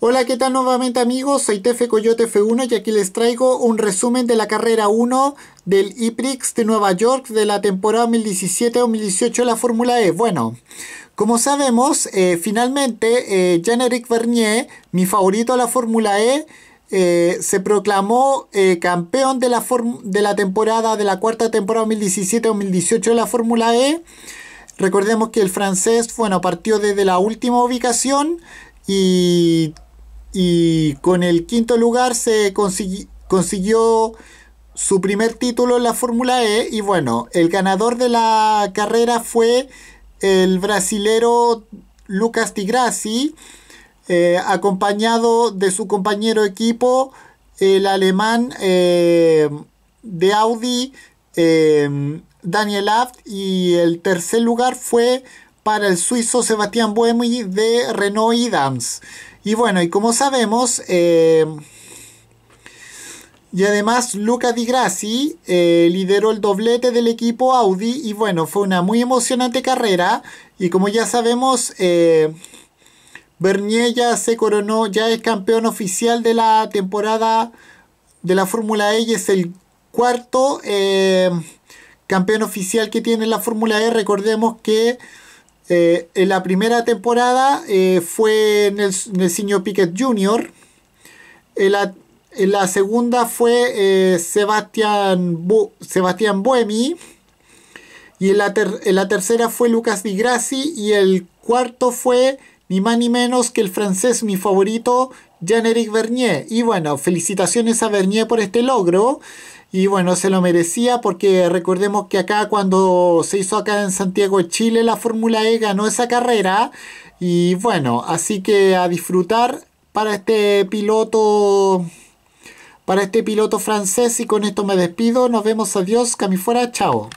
Hola, ¿qué tal nuevamente amigos? Soy Tefe Coyote F1 y aquí les traigo un resumen de la carrera 1 del IPRIX de Nueva York de la temporada 2017-2018 de la Fórmula E. Bueno, como sabemos, eh, finalmente eh, Jean-Éric Vernier, mi favorito de la Fórmula E, eh, se proclamó campeón de la, de la temporada, de la cuarta temporada 2017-2018 de la Fórmula E. Recordemos que el francés, bueno, partió desde la última ubicación y, con el quinto lugar se consiguió, su primer título en la Fórmula E y bueno, el ganador de la carrera fue el brasilero Lucas Tigrassi, eh, acompañado de su compañero equipo, el alemán eh, de Audi, eh, Daniel Abt. y el tercer lugar fue para el suizo Sebastián Buemi de Renault y Dams. Y bueno, y como sabemos, eh, y además Luca Di Grassi eh, lideró el doblete del equipo Audi y bueno, fue una muy emocionante carrera y como ya sabemos, eh, Bernier ya se coronó, ya es campeón oficial de la temporada de la Fórmula E y es el cuarto eh, campeón oficial que tiene la Fórmula E. Recordemos que eh, en la primera temporada eh, fue Nelsinho Piquet Jr. En la, segunda fue eh, Sebastián, Sebastián Buemi. Y en la, tercera fue Lucas Di Grassi. Y el cuarto fue ni más ni menos que el francés, mi favorito, Jean-Éric Bernier. Y bueno, felicitaciones a Bernier por este logro. Y bueno, se lo merecía porque recordemos que acá cuando se hizo acá en Santiago de Chile la Fórmula E ganó esa carrera. Y bueno, así que a disfrutar para este piloto para este piloto francés y con esto me despido. Nos vemos, adiós, fuera, chao.